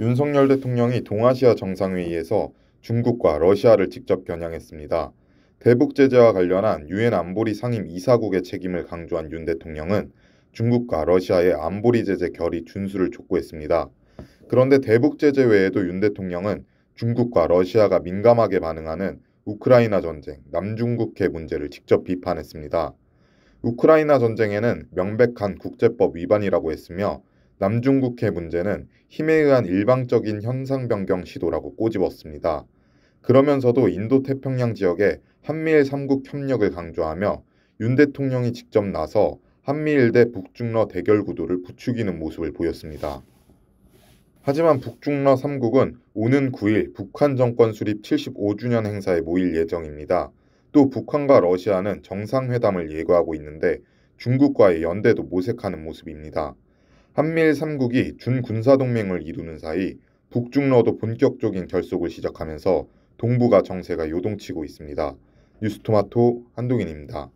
윤석열 대통령이 동아시아 정상회의에서 중국과 러시아를 직접 겨냥했습니다. 대북 제재와 관련한 유엔 안보리 상임 이사국의 책임을 강조한 윤 대통령은 중국과 러시아의 안보리 제재 결의 준수를 촉구했습니다. 그런데 대북 제재 외에도 윤 대통령은 중국과 러시아가 민감하게 반응하는 우크라이나 전쟁, 남중국해 문제를 직접 비판했습니다. 우크라이나 전쟁에는 명백한 국제법 위반이라고 했으며 남중국해 문제는 힘에 의한 일방적인 현상 변경 시도라고 꼬집었습니다. 그러면서도 인도 태평양 지역에 한미일 3국 협력을 강조하며 윤 대통령이 직접 나서 한미일 대 북중러 대결 구도를 부추기는 모습을 보였습니다. 하지만 북중러 3국은 오는 9일 북한 정권 수립 75주년 행사에 모일 예정입니다. 또 북한과 러시아는 정상회담을 예고하고 있는데 중국과의 연대도 모색하는 모습입니다. 한미일 3국이 준군사동맹을 이루는 사이 북중러도 본격적인 결속을 시작하면서 동북아 정세가 요동치고 있습니다. 뉴스토마토 한동인입니다.